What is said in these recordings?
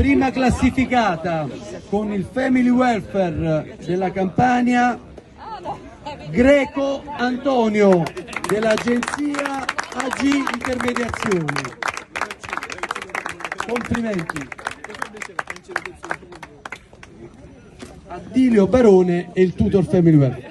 prima classificata con il Family Welfare della Campania, Greco Antonio dell'agenzia AG Intermediazione. Complimenti. Attilio Barone e il tutor Family Welfare.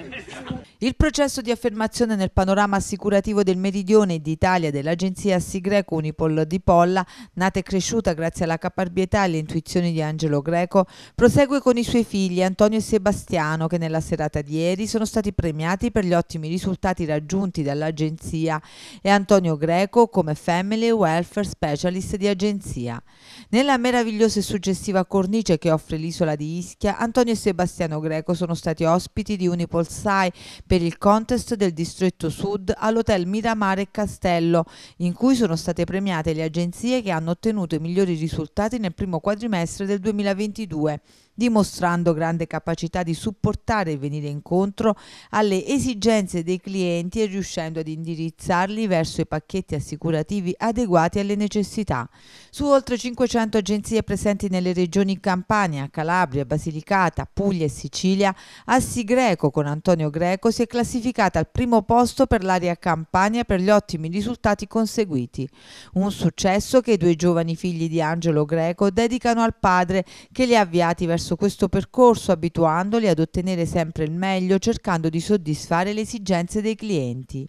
Il processo di affermazione nel panorama assicurativo del Meridione d'Italia dell'agenzia Greco Unipol di Polla, nata e cresciuta grazie alla caparbietà e alle intuizioni di Angelo Greco, prosegue con i suoi figli Antonio e Sebastiano che nella serata di ieri sono stati premiati per gli ottimi risultati raggiunti dall'agenzia e Antonio Greco come Family Welfare Specialist di agenzia. Nella meravigliosa e suggestiva cornice che offre l'isola di Ischia, Antonio e Sebastiano Greco sono stati ospiti di Unipol SAI per il contest del distretto sud all'hotel Miramare Castello, in cui sono state premiate le agenzie che hanno ottenuto i migliori risultati nel primo quadrimestre del 2022 dimostrando grande capacità di supportare e venire incontro alle esigenze dei clienti e riuscendo ad indirizzarli verso i pacchetti assicurativi adeguati alle necessità. Su oltre 500 agenzie presenti nelle regioni Campania, Calabria, Basilicata, Puglia e Sicilia, Assi Greco con Antonio Greco si è classificata al primo posto per l'area Campania per gli ottimi risultati conseguiti. Un successo che i due giovani figli di Angelo Greco dedicano al padre che li ha avviati verso attraverso questo percorso abituandoli ad ottenere sempre il meglio cercando di soddisfare le esigenze dei clienti.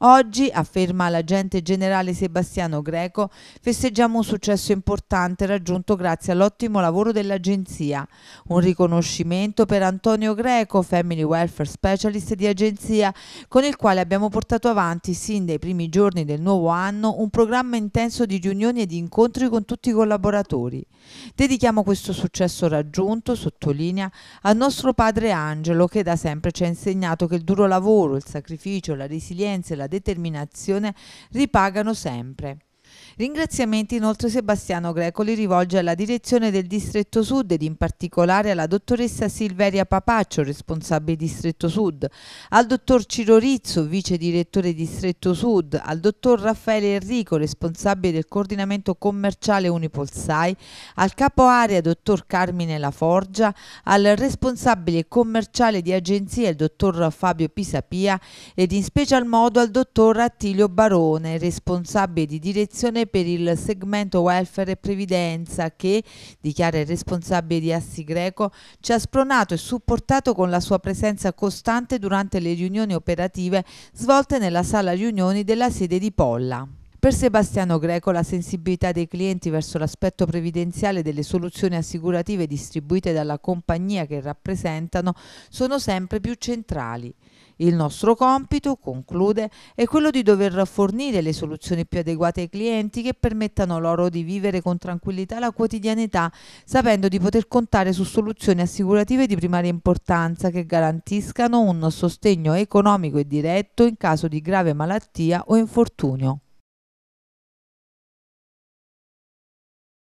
Oggi, afferma l'agente generale Sebastiano Greco, festeggiamo un successo importante raggiunto grazie all'ottimo lavoro dell'agenzia. Un riconoscimento per Antonio Greco, Family Welfare Specialist di agenzia, con il quale abbiamo portato avanti sin dai primi giorni del nuovo anno un programma intenso di riunioni e di incontri con tutti i collaboratori. Dedichiamo questo successo raggiunto, sottolinea, al nostro padre Angelo che da sempre ci ha insegnato che il duro lavoro, il sacrificio, la resilienza pazienza e la determinazione ripagano sempre. Ringraziamenti inoltre Sebastiano Greco li rivolge alla direzione del Distretto Sud ed in particolare alla dottoressa Silveria Papaccio, responsabile Distretto Sud, al dottor Ciro Rizzo, vice direttore Distretto Sud, al dottor Raffaele Enrico, responsabile del coordinamento commerciale Unipolsai, al capo area dottor Carmine Laforgia, al responsabile commerciale di agenzia il dottor Fabio Pisapia ed in special modo al dottor Attilio Barone, responsabile di direzione per il segmento welfare e previdenza che, dichiara il responsabile di Assi Greco, ci ha spronato e supportato con la sua presenza costante durante le riunioni operative svolte nella sala riunioni della sede di Polla. Per Sebastiano Greco la sensibilità dei clienti verso l'aspetto previdenziale delle soluzioni assicurative distribuite dalla compagnia che rappresentano sono sempre più centrali. Il nostro compito, conclude, è quello di dover fornire le soluzioni più adeguate ai clienti che permettano loro di vivere con tranquillità la quotidianità, sapendo di poter contare su soluzioni assicurative di primaria importanza che garantiscano un sostegno economico e diretto in caso di grave malattia o infortunio.